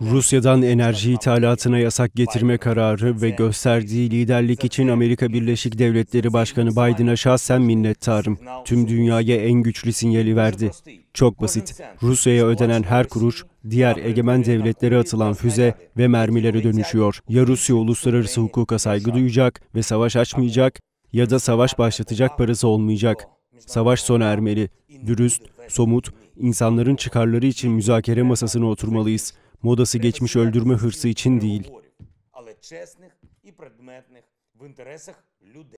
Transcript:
Rusya'dan enerji ithalatına yasak getirme kararı ve gösterdiği liderlik için Amerika Birleşik Devletleri Başkanı Biden'a şahsen minnettarım. Tüm dünyaya en güçlü sinyali verdi. Çok basit. Rusya'ya ödenen her kuruş diğer egemen devletlere atılan füze ve mermilere dönüşüyor. Ya Rusya uluslararası hukuka saygı duyacak ve savaş açmayacak ya da savaş başlatacak parası olmayacak. Savaş sona ermeli. Dürüst, somut İnsanların çıkarları için müzakere masasına oturmalıyız. Modası geçmiş öldürme hırsı için değil.